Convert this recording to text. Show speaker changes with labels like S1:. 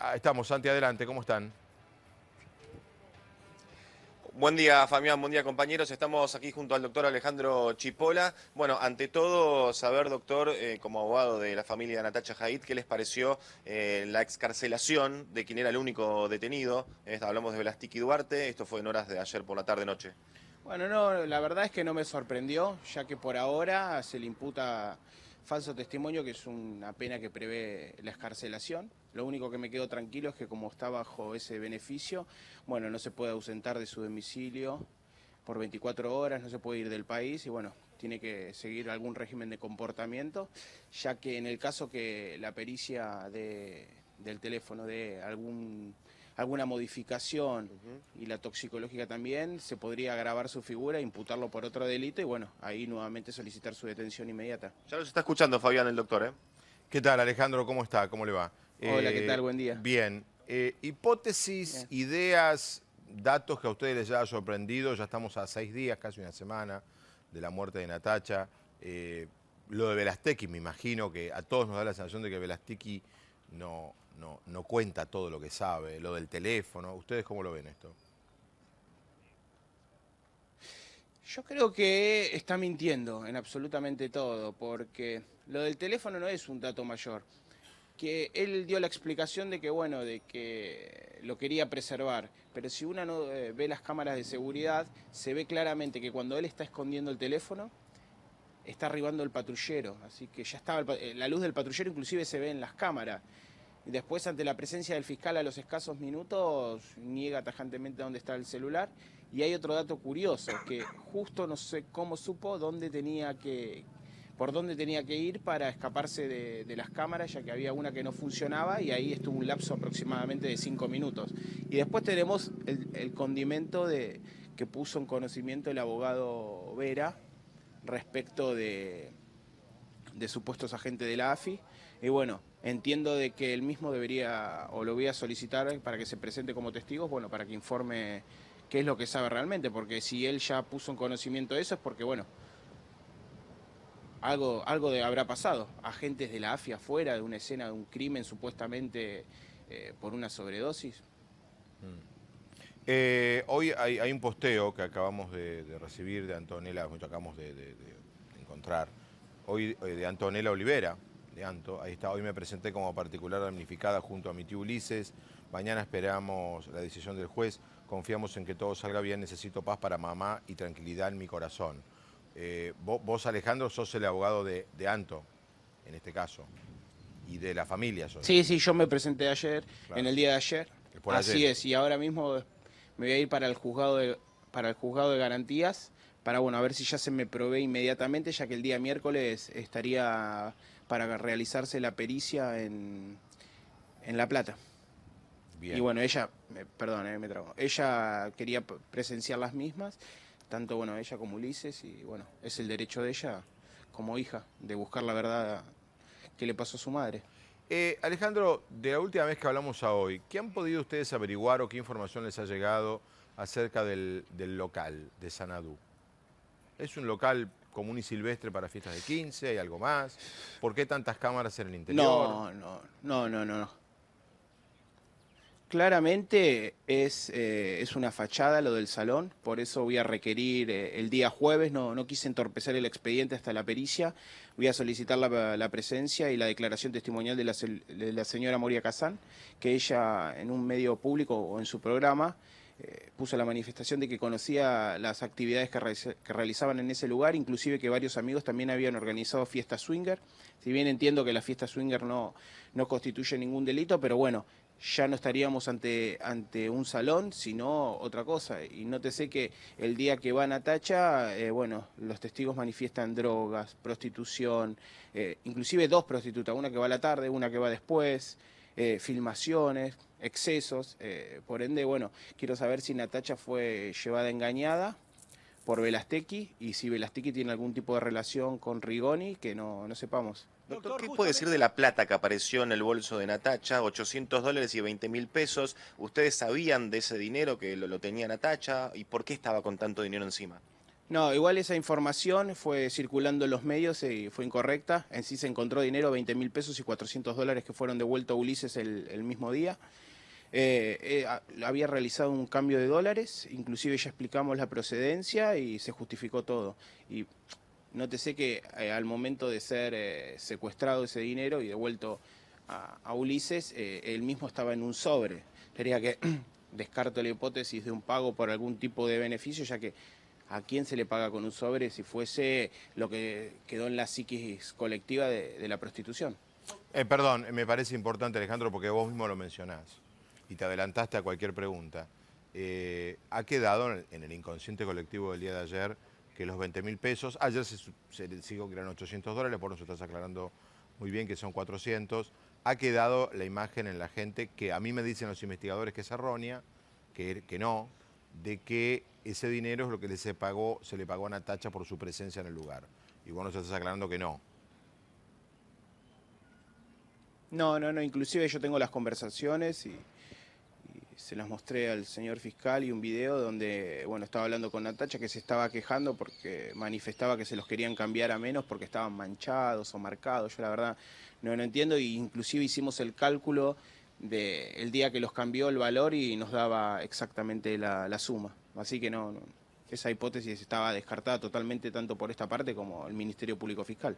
S1: Ah, estamos, Santi, adelante, ¿cómo están? Buen día, familia Buen día, compañeros. Estamos aquí junto al doctor Alejandro Chipola. Bueno, ante todo, saber, doctor, eh, como abogado de la familia de Natacha Haid, ¿qué les pareció eh, la excarcelación de quien era el único detenido? Eh, hablamos de Velastiki Duarte. Esto fue en horas de ayer por la tarde-noche.
S2: Bueno, no, la verdad es que no me sorprendió, ya que por ahora se le imputa falso testimonio, que es una pena que prevé la escarcelación. Lo único que me quedo tranquilo es que como está bajo ese beneficio, bueno, no se puede ausentar de su domicilio por 24 horas, no se puede ir del país y bueno, tiene que seguir algún régimen de comportamiento, ya que en el caso que la pericia de, del teléfono de algún alguna modificación y la toxicológica también, se podría agravar su figura, imputarlo por otro delito y bueno, ahí nuevamente solicitar su detención inmediata.
S1: Ya nos está escuchando Fabián el doctor, ¿eh? ¿Qué tal Alejandro? ¿Cómo está? ¿Cómo le va? Hola, ¿qué eh, tal? Buen día. Bien. Eh, hipótesis, ideas, datos que a ustedes les haya sorprendido, ya estamos a seis días, casi una semana, de la muerte de Natacha. Eh, lo de Velastequi, me imagino que a todos nos da la sensación de que Velasteki no, no, no cuenta todo lo que sabe, lo del teléfono. ¿Ustedes cómo lo ven esto?
S2: Yo creo que está mintiendo en absolutamente todo, porque lo del teléfono no es un dato mayor. Que él dio la explicación de que, bueno, de que lo quería preservar, pero si uno no, eh, ve las cámaras de seguridad, se ve claramente que cuando él está escondiendo el teléfono, está arribando el patrullero, así que ya estaba eh, la luz del patrullero inclusive se ve en las cámaras. Después, ante la presencia del fiscal a los escasos minutos, niega tajantemente dónde está el celular. Y hay otro dato curioso, que justo no sé cómo supo dónde tenía que, por dónde tenía que ir para escaparse de, las cámaras, ya que había una que no funcionaba y ahí estuvo un lapso aproximadamente de cinco minutos. Y después tenemos el, condimento de, que puso en conocimiento el abogado Vera, respecto de, supuestos agentes de la AFI. Y bueno, entiendo de que él mismo debería, o lo voy a solicitar para que se presente como testigos, bueno, para que informe qué es lo que sabe realmente, porque si él ya puso en conocimiento eso es porque, bueno, algo, algo de, habrá pasado. Agentes de la AFI afuera de una escena de un crimen supuestamente eh, por una sobredosis.
S1: Mm. Eh, hoy hay, un posteo que acabamos de, recibir de Antonella, que acabamos de, encontrar, hoy eh, de Antonella Olivera, de Anto, ahí está, hoy me presenté como particular damnificada junto a mi tío Ulises, mañana esperamos la decisión del juez, confiamos en que todo salga bien, necesito paz para mamá y tranquilidad en mi corazón. Eh, vos, Alejandro, sos el abogado de, Anto, en este caso, y de la familia. Sí, sí, yo me presenté ayer, en el día de ayer. Así es, y ahora mismo me voy a ir para el juzgado de, para el
S2: juzgado de garantías para bueno, a ver si ya se me probé inmediatamente, ya que el día miércoles estaría para realizarse la pericia en, en La Plata. Y bueno, ella, perdón, eh, me trago. Ella quería presenciar las mismas, tanto bueno, ella como Ulises, y bueno, es el derecho de ella como hija de
S1: buscar la verdad que le pasó a su madre. Eh, Alejandro, de la última vez que hablamos a hoy, ¿qué han podido ustedes averiguar o qué información les ha llegado acerca del, local de Sanadú? ¿Es un local común y silvestre para fiestas de 15 y algo más? ¿Por qué tantas cámaras en el interior? No,
S2: no, no, no, no. Claramente es, eh, es, una fachada lo del salón, por eso voy a requerir eh, el día jueves, no, quise entorpecer el expediente hasta la pericia, voy a solicitar la, presencia y la declaración testimonial de la, de la señora Moria Casán, que ella en un medio público o en su programa eh, puso la manifestación de que conocía las actividades que, realizaban en ese lugar, inclusive que varios amigos también habían organizado fiestas swinger. Si bien entiendo que la fiesta swinger no, no constituye ningún delito, pero bueno, ya no estaríamos ante, ante un salón, sino otra cosa. Y nótese que el día que van a Tacha, eh, bueno, los testigos manifiestan drogas, prostitución, eh, inclusive dos prostitutas, una que va a la tarde, una que va después. Eh, filmaciones, excesos. Eh, por ende, bueno, quiero saber si Natacha fue llevada engañada por Velastecki y si Velastecki tiene algún tipo de relación con Rigoni que no, sepamos.
S1: Doctor, ¿qué puede decir de la plata que apareció en el bolso de Natacha? 800 dólares y 20 mil pesos. ¿Ustedes sabían de ese dinero que lo, lo tenía Natacha? ¿Y por qué estaba con tanto dinero encima?
S2: No, igual esa información fue circulando en los medios y fue incorrecta. En sí se encontró dinero, 20 mil pesos y 400 dólares que fueron devueltos a Ulises el, mismo día. Eh, eh, había realizado un cambio de dólares, inclusive ya explicamos la procedencia y se justificó todo. Y nótese que eh, al momento de ser secuestrado ese dinero y devuelto a, Ulises, él mismo estaba en un sobre. Sería que descarto la hipótesis de un pago por algún tipo de beneficio, ya que ¿A quién se le paga con un sobre si fuese lo que quedó en la psiquis
S1: colectiva de, la prostitución? Eh, perdón, me parece importante, Alejandro, porque vos mismo lo mencionás y te adelantaste a cualquier pregunta. Eh, ha quedado en el inconsciente colectivo del día de ayer que los 20 mil pesos, ayer se, se que eran 800 dólares, por eso estás aclarando muy bien que son 400, ha quedado la imagen en la gente que a mí me dicen los investigadores que es errónea, que no, de que ese dinero es lo que se, pagó, se le pagó a Natacha por su presencia en el lugar. Y vos nos estás aclarando que no.
S2: No, no, no. Inclusive yo tengo las conversaciones y, se las mostré al señor fiscal y un video donde, bueno, estaba hablando con Natacha que se estaba quejando porque manifestaba que se los querían cambiar a menos porque estaban manchados o marcados. Yo la verdad no, lo entiendo. Y inclusive hicimos el cálculo del día que los cambió el valor y nos daba exactamente la suma. Así que no, esa hipótesis estaba descartada totalmente tanto por esta parte como el Ministerio Público Fiscal.